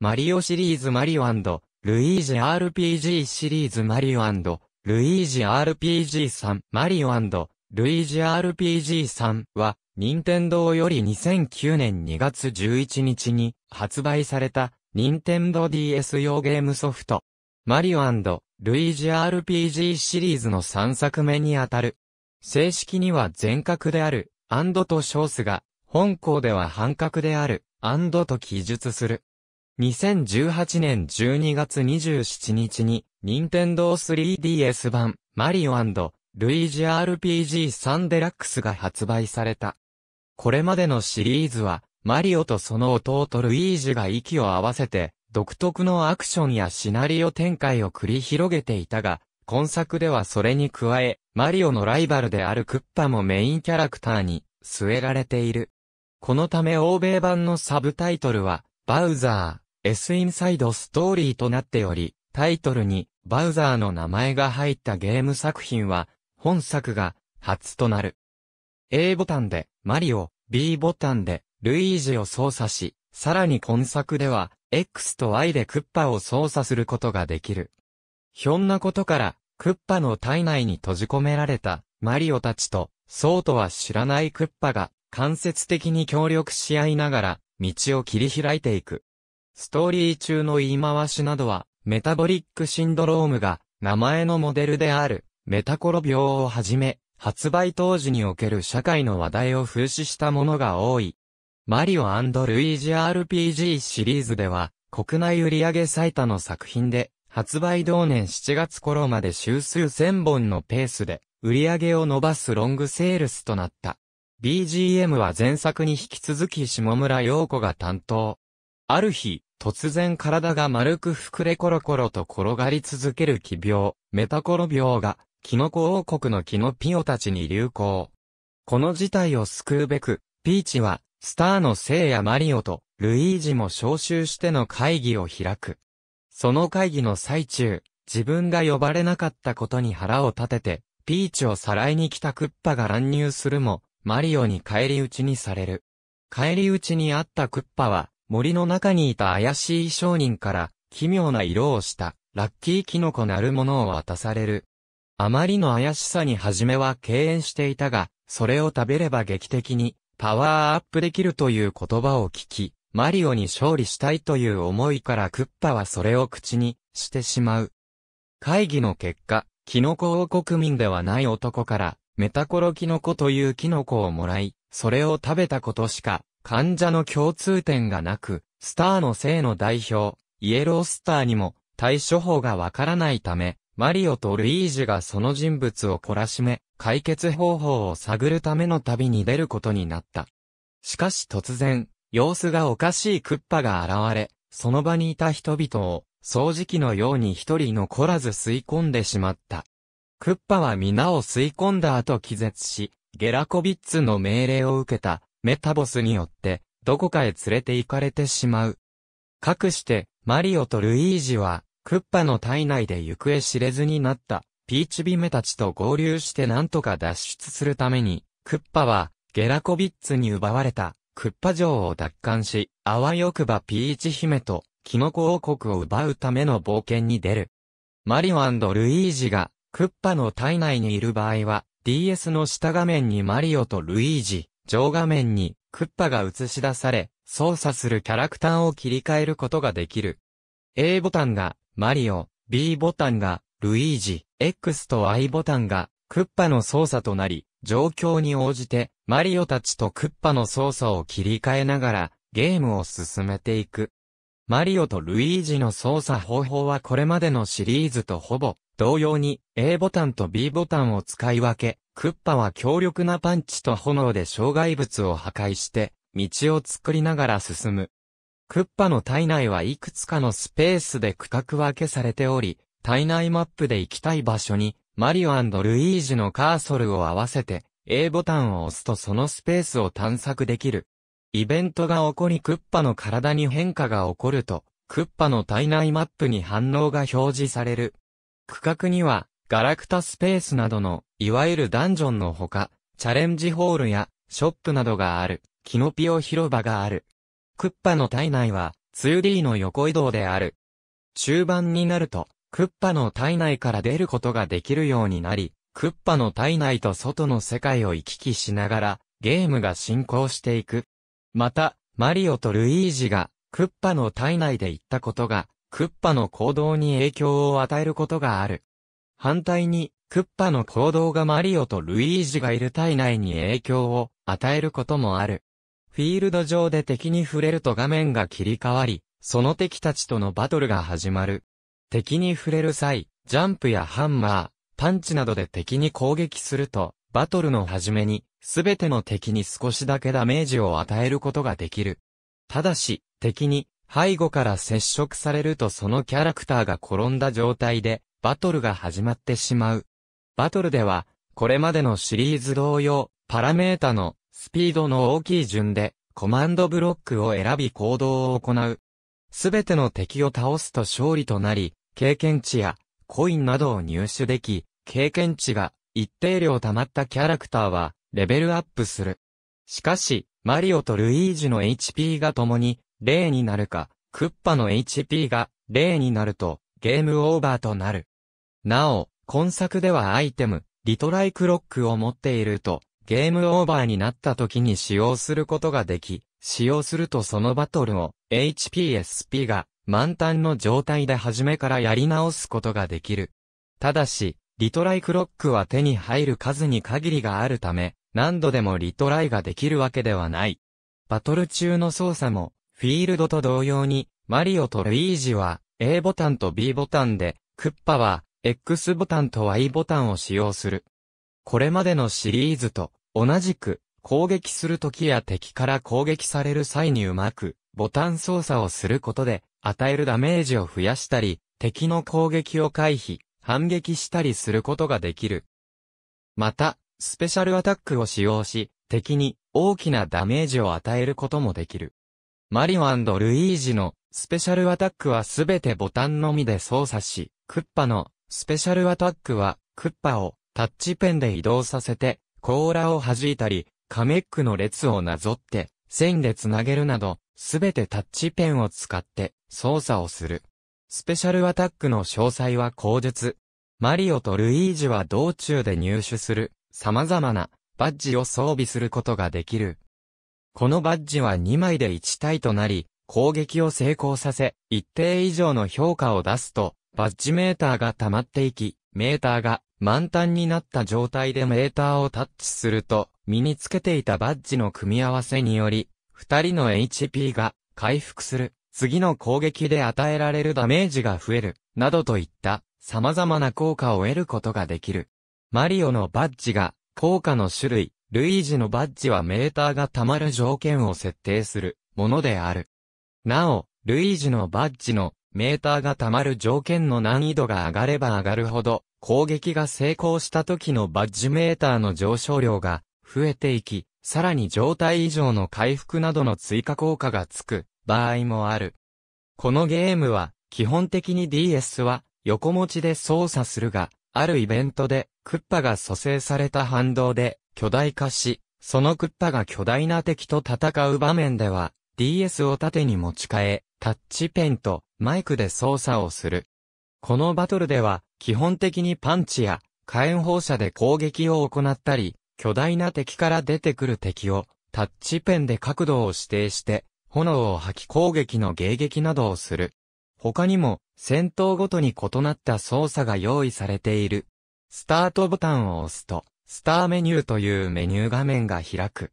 マリオシリーズマリオルイージ RPG シリーズマリオルイージ RPG 3マリオルイージ RPG 3は、任天堂より2009年2月11日に発売された、任天堂 DS 用ゲームソフト。マリオルイージ RPG シリーズの3作目にあたる。正式には全角である、アンドと称すが、本校では半角である、アンドと記述する。2018年12月27日に、任天堂 3DS 版、マリオルイージ RPG3 デラックスが発売された。これまでのシリーズは、マリオとその弟ルイージが息を合わせて、独特のアクションやシナリオ展開を繰り広げていたが、今作ではそれに加え、マリオのライバルであるクッパもメインキャラクターに据えられている。このため欧米版のサブタイトルは、バウザー、S インサイドストーリーとなっており、タイトルにバウザーの名前が入ったゲーム作品は、本作が初となる。A ボタンでマリオ、B ボタンでルイージを操作し、さらに今作では X と Y でクッパを操作することができる。ひょんなことから、クッパの体内に閉じ込められたマリオたちと、そうとは知らないクッパが間接的に協力し合いながら、道を切り開いていく。ストーリー中の言い回しなどは、メタボリックシンドロームが、名前のモデルである、メタコロ病をはじめ、発売当時における社会の話題を風刺したものが多い。マリオルイージ RPG シリーズでは、国内売上最多の作品で、発売同年7月頃まで週数千本のペースで、売上を伸ばすロングセールスとなった。BGM は前作に引き続き下村陽子が担当。ある日、突然体が丸く膨れコロコロと転がり続ける奇病、メタコロ病が、キノコ王国のキノピオたちに流行。この事態を救うべく、ピーチは、スターの聖やマリオと、ルイージも招集しての会議を開く。その会議の最中、自分が呼ばれなかったことに腹を立てて、ピーチをさらいに来たクッパが乱入するも、マリオに返り討ちにされる。返り討ちにあったクッパは、森の中にいた怪しい商人から、奇妙な色をした、ラッキーキノコなるものを渡される。あまりの怪しさに初めは敬遠していたが、それを食べれば劇的に、パワーアップできるという言葉を聞き、マリオに勝利したいという思いからクッパはそれを口にしてしまう。会議の結果、キノコ王国民ではない男から、メタコロキノコというキノコをもらい、それを食べたことしか患者の共通点がなく、スターの性の代表、イエロースターにも対処法がわからないため、マリオとルイージがその人物を懲らしめ、解決方法を探るための旅に出ることになった。しかし突然、様子がおかしいクッパが現れ、その場にいた人々を、掃除機のように一人残らず吸い込んでしまった。クッパは皆を吸い込んだ後気絶し、ゲラコビッツの命令を受けた、メタボスによって、どこかへ連れて行かれてしまう。かくして、マリオとルイージは、クッパの体内で行方知れずになった、ピーチビメたちと合流してなんとか脱出するために、クッパは、ゲラコビッツに奪われた、クッパ城を奪還し、あわよくばピーチ姫と、キノコ王国を奪うための冒険に出る。マリオルイージが、クッパの体内にいる場合は、DS の下画面にマリオとルイージ、上画面にクッパが映し出され、操作するキャラクターを切り替えることができる。A ボタンがマリオ、B ボタンがルイージ、X と I ボタンがクッパの操作となり、状況に応じてマリオたちとクッパの操作を切り替えながらゲームを進めていく。マリオとルイージの操作方法はこれまでのシリーズとほぼ同様に A ボタンと B ボタンを使い分け、クッパは強力なパンチと炎で障害物を破壊して、道を作りながら進む。クッパの体内はいくつかのスペースで区画分けされており、体内マップで行きたい場所に、マリオルイージのカーソルを合わせて、A ボタンを押すとそのスペースを探索できる。イベントが起こりクッパの体に変化が起こると、クッパの体内マップに反応が表示される。区画には、ガラクタスペースなどの、いわゆるダンジョンのほか、チャレンジホールや、ショップなどがある、キノピオ広場がある。クッパの体内は、2D の横移動である。中盤になると、クッパの体内から出ることができるようになり、クッパの体内と外の世界を行き来しながら、ゲームが進行していく。また、マリオとルイージが、クッパの体内で行ったことが、クッパの行動に影響を与えることがある。反対に、クッパの行動がマリオとルイージがいる体内に影響を与えることもある。フィールド上で敵に触れると画面が切り替わり、その敵たちとのバトルが始まる。敵に触れる際、ジャンプやハンマー、パンチなどで敵に攻撃すると、バトルの始めに、すべての敵に少しだけダメージを与えることができる。ただし、敵に背後から接触されるとそのキャラクターが転んだ状態で、バトルが始まってしまう。バトルでは、これまでのシリーズ同様、パラメータのスピードの大きい順で、コマンドブロックを選び行動を行う。すべての敵を倒すと勝利となり、経験値やコインなどを入手でき、経験値が一定量溜まったキャラクターはレベルアップする。しかし、マリオとルイージの HP が共に0になるか、クッパの HP が0になると、ゲームオーバーとなる。なお、今作ではアイテム、リトライクロックを持っていると、ゲームオーバーになった時に使用することができ、使用するとそのバトルを HPSP が満タンの状態で初めからやり直すことができる。ただし、リトライクロックは手に入る数に限りがあるため、何度でもリトライができるわけではない。バトル中の操作もフィールドと同様に、マリオとルイージは A ボタンと B ボタンで、クッパは X ボタンと Y ボタンを使用する。これまでのシリーズと同じく攻撃する時や敵から攻撃される際にうまくボタン操作をすることで与えるダメージを増やしたり敵の攻撃を回避、反撃したりすることができる。また、スペシャルアタックを使用し敵に大きなダメージを与えることもできる。マリオルイージのスペシャルアタックはすべてボタンのみで操作し、クッパのスペシャルアタックはクッパをタッチペンで移動させて、甲羅を弾いたり、カメックの列をなぞって、線でつなげるなど、すべてタッチペンを使って操作をする。スペシャルアタックの詳細は口述。マリオとルイージは道中で入手する様々なバッジを装備することができる。このバッジは2枚で1体となり、攻撃を成功させ、一定以上の評価を出すと、バッジメーターが溜まっていき、メーターが満タンになった状態でメーターをタッチすると、身につけていたバッジの組み合わせにより、二人の HP が回復する、次の攻撃で与えられるダメージが増える、などといった様々な効果を得ることができる。マリオのバッジが効果の種類、ルイージのバッジはメーターが溜まる条件を設定するものである。なお、ルイージのバッジのメーターが溜まる条件の難易度が上がれば上がるほど、攻撃が成功した時のバッジメーターの上昇量が増えていき、さらに状態異常の回復などの追加効果がつく場合もある。このゲームは基本的に DS は横持ちで操作するが、あるイベントでクッパが蘇生された反動で巨大化し、そのクッパが巨大な敵と戦う場面では、DS を縦に持ち替え、タッチペンとマイクで操作をする。このバトルでは、基本的にパンチや火炎放射で攻撃を行ったり、巨大な敵から出てくる敵をタッチペンで角度を指定して、炎を吐き攻撃の迎撃などをする。他にも、戦闘ごとに異なった操作が用意されている。スタートボタンを押すと、スターメニューというメニュー画面が開く。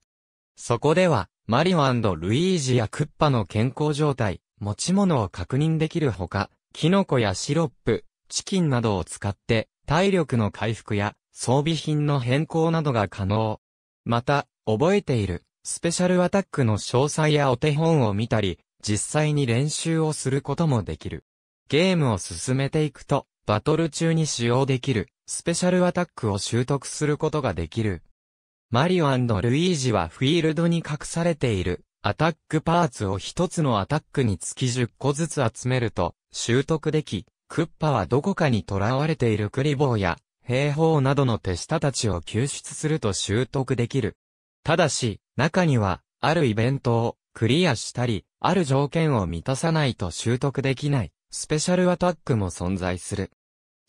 そこでは、マリオルイージやクッパの健康状態、持ち物を確認できるほか、キノコやシロップ、チキンなどを使って、体力の回復や装備品の変更などが可能。また、覚えている、スペシャルアタックの詳細やお手本を見たり、実際に練習をすることもできる。ゲームを進めていくと、バトル中に使用できる、スペシャルアタックを習得することができる。マリオルイージはフィールドに隠されているアタックパーツを一つのアタックにつき10個ずつ集めると習得でき、クッパはどこかに囚われているクリボーや兵法などの手下たちを救出すると習得できる。ただし、中には、あるイベントをクリアしたり、ある条件を満たさないと習得できないスペシャルアタックも存在する。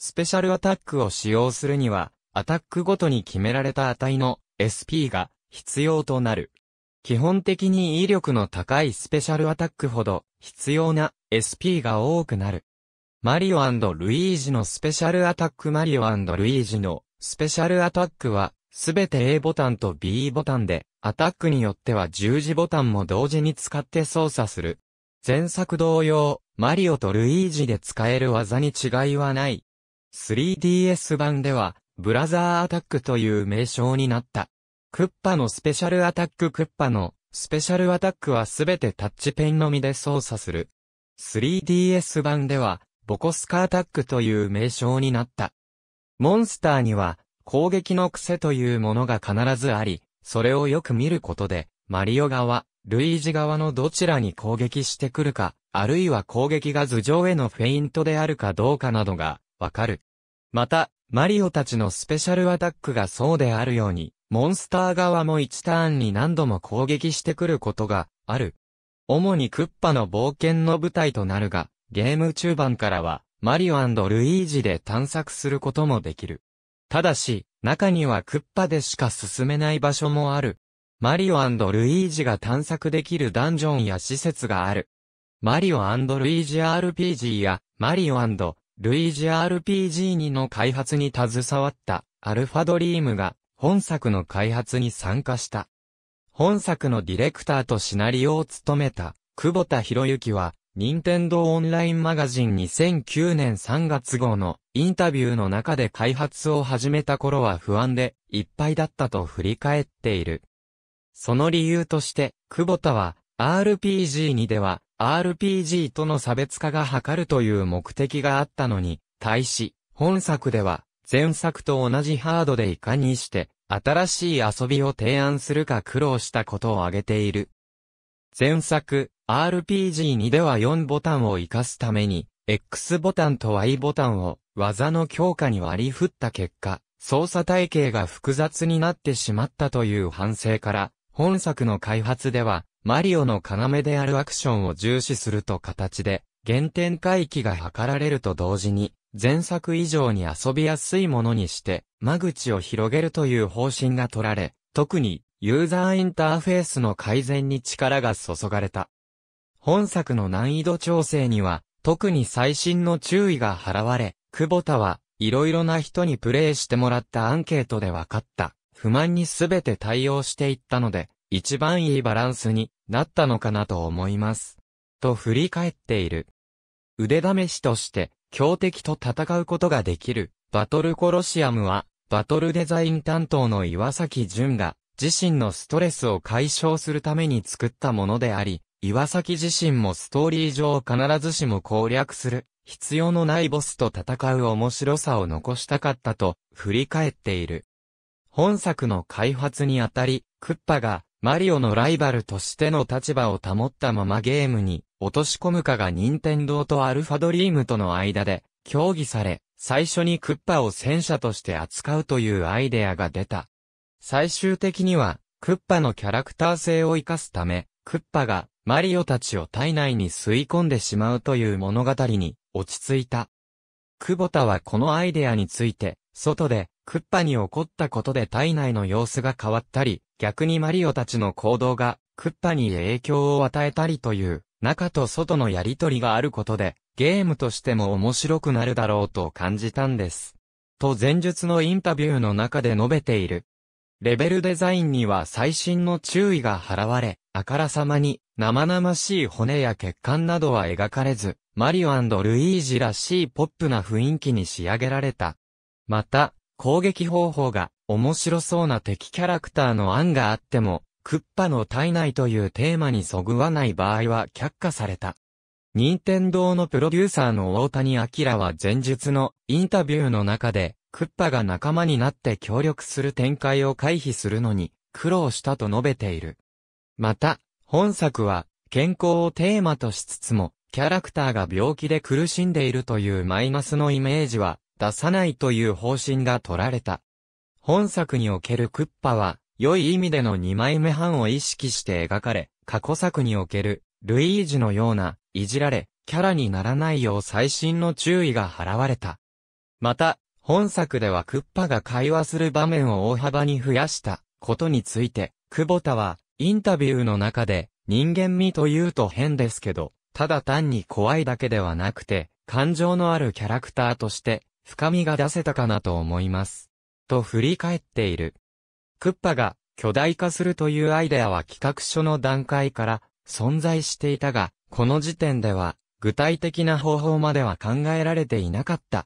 スペシャルアタックを使用するには、アタックごとに決められた値の SP が必要となる。基本的に威力の高いスペシャルアタックほど必要な SP が多くなる。マリオルイージのスペシャルアタックマリオルイージのスペシャルアタックはすべて A ボタンと B ボタンでアタックによっては十字ボタンも同時に使って操作する。前作同様、マリオとルイージで使える技に違いはない。3DS 版では、ブラザーアタックという名称になった。クッパのスペシャルアタッククッパのスペシャルアタックはすべてタッチペンのみで操作する。3DS 版では、ボコスカアタックという名称になった。モンスターには、攻撃の癖というものが必ずあり、それをよく見ることで、マリオ側、ルイージ側のどちらに攻撃してくるか、あるいは攻撃が頭上へのフェイントであるかどうかなどがわかる。また、マリオたちのスペシャルアタックがそうであるように、モンスター側も1ターンに何度も攻撃してくることがある。主にクッパの冒険の舞台となるが、ゲーム中盤からは、マリオルイージで探索することもできる。ただし、中にはクッパでしか進めない場所もある。マリオルイージが探索できるダンジョンや施設がある。マリオルイージ RPG やマリオルイージ RPG2 の開発に携わったアルファドリームが本作の開発に参加した。本作のディレクターとシナリオを務めた久保田博之は、任天堂オンラインマガジン2009年3月号のインタビューの中で開発を始めた頃は不安でいっぱいだったと振り返っている。その理由として、久保田は RPG2 では RPG との差別化が図るという目的があったのに、対し、本作では、前作と同じハードでいかにして、新しい遊びを提案するか苦労したことを挙げている。前作、RPG2 では4ボタンを活かすために、X ボタンと Y ボタンを技の強化に割り振った結果、操作体系が複雑になってしまったという反省から、本作の開発では、マリオの要であるアクションを重視すると形で、原点回帰が図られると同時に、前作以上に遊びやすいものにして、間口を広げるという方針が取られ、特に、ユーザーインターフェースの改善に力が注がれた。本作の難易度調整には、特に最新の注意が払われ、久保田は、いろいろな人にプレイしてもらったアンケートで分かった。不満にすべて対応していったので、一番いいバランスになったのかなと思います。と振り返っている。腕試しとして、強敵と戦うことができる、バトルコロシアムは、バトルデザイン担当の岩崎淳が、自身のストレスを解消するために作ったものであり、岩崎自身もストーリー上必ずしも攻略する、必要のないボスと戦う面白さを残したかったと、振り返っている。本作の開発にあたり、クッパがマリオのライバルとしての立場を保ったままゲームに落とし込むかが任天堂とアルファドリームとの間で協議され、最初にクッパを戦車として扱うというアイデアが出た。最終的には、クッパのキャラクター性を活かすため、クッパがマリオたちを体内に吸い込んでしまうという物語に落ち着いた。久保田はこのアイデアについて、外でクッパに起こったことで体内の様子が変わったり、逆にマリオたちの行動がクッパに影響を与えたりという、中と外のやりとりがあることで、ゲームとしても面白くなるだろうと感じたんです。と前述のインタビューの中で述べている。レベルデザインには最新の注意が払われ、あからさまに生々しい骨や血管などは描かれず、マリオルイージらしいポップな雰囲気に仕上げられた。また、攻撃方法が面白そうな敵キャラクターの案があっても、クッパの体内というテーマにそぐわない場合は却下された。任天堂のプロデューサーの大谷明は前述のインタビューの中で、クッパが仲間になって協力する展開を回避するのに苦労したと述べている。また、本作は健康をテーマとしつつも、キャラクターが病気で苦しんでいるというマイナスのイメージは出さないという方針が取られた。本作におけるクッパは、良い意味での2枚目半を意識して描かれ、過去作における、ルイージのような、いじられ、キャラにならないよう最新の注意が払われた。また、本作ではクッパが会話する場面を大幅に増やしたことについて、久保田は、インタビューの中で、人間味というと変ですけど、ただ単に怖いだけではなくて、感情のあるキャラクターとして、深みが出せたかなと思います。と振り返っている。クッパが巨大化するというアイデアは企画書の段階から存在していたが、この時点では具体的な方法までは考えられていなかった。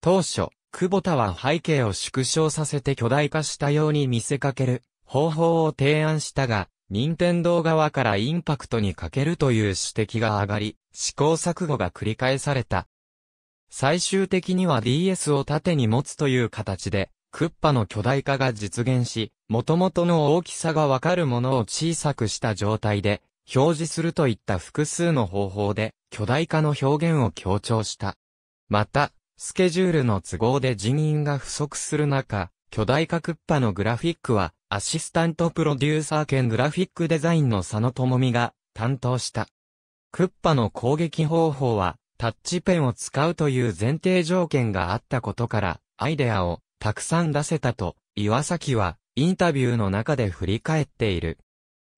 当初、久保田は背景を縮小させて巨大化したように見せかける方法を提案したが、任天堂側からインパクトに欠けるという指摘が上がり、試行錯誤が繰り返された。最終的には DS を縦に持つという形で、クッパの巨大化が実現し、元々の大きさがわかるものを小さくした状態で、表示するといった複数の方法で、巨大化の表現を強調した。また、スケジュールの都合で人員が不足する中、巨大化クッパのグラフィックは、アシスタントプロデューサー兼グラフィックデザインの佐野智美が担当した。クッパの攻撃方法は、タッチペンを使うという前提条件があったことから、アイデアをたくさん出せたと、岩崎はインタビューの中で振り返っている。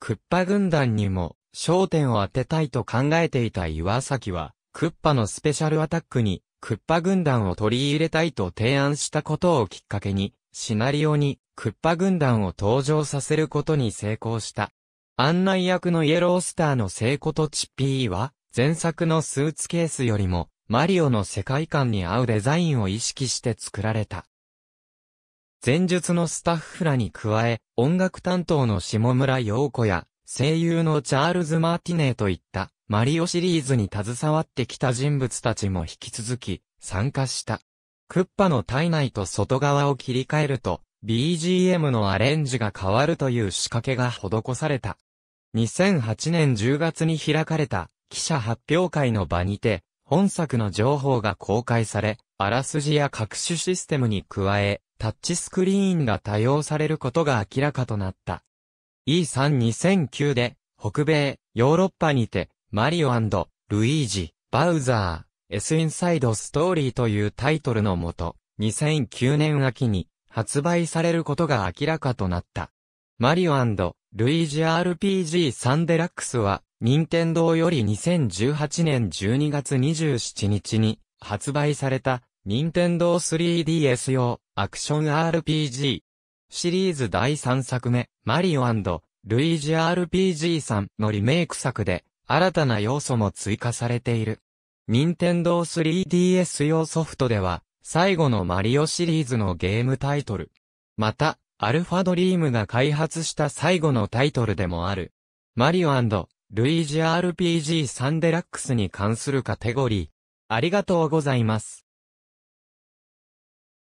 クッパ軍団にも焦点を当てたいと考えていた岩崎は、クッパのスペシャルアタックにクッパ軍団を取り入れたいと提案したことをきっかけに、シナリオにクッパ軍団を登場させることに成功した。案内役のイエロースターの聖子とチッピーは、前作のスーツケースよりも、マリオの世界観に合うデザインを意識して作られた。前述のスタッフらに加え、音楽担当の下村陽子や、声優のチャールズ・マーティネーといった、マリオシリーズに携わってきた人物たちも引き続き、参加した。クッパの体内と外側を切り替えると、BGM のアレンジが変わるという仕掛けが施された。2008年10月に開かれた記者発表会の場にて、本作の情報が公開され、あらすじや各種システムに加え、タッチスクリーンが多用されることが明らかとなった。E32009 で、北米、ヨーロッパにて、マリオルイージ、バウザー、S インサイドストーリーというタイトルのもと、2009年秋に発売されることが明らかとなった。マリオルイージ RPG3 デラックスは、任天堂より2018年12月27日に発売された任天堂 3DS 用アクション RPG シリーズ第3作目マリオルイージ RPG さんのリメイク作で新たな要素も追加されている。任天堂 3DS 用ソフトでは最後のマリオシリーズのゲームタイトル。また、アルファドリームが開発した最後のタイトルでもある。マリオルイージ RPG サンデラックスに関するカテゴリー。ありがとうございます。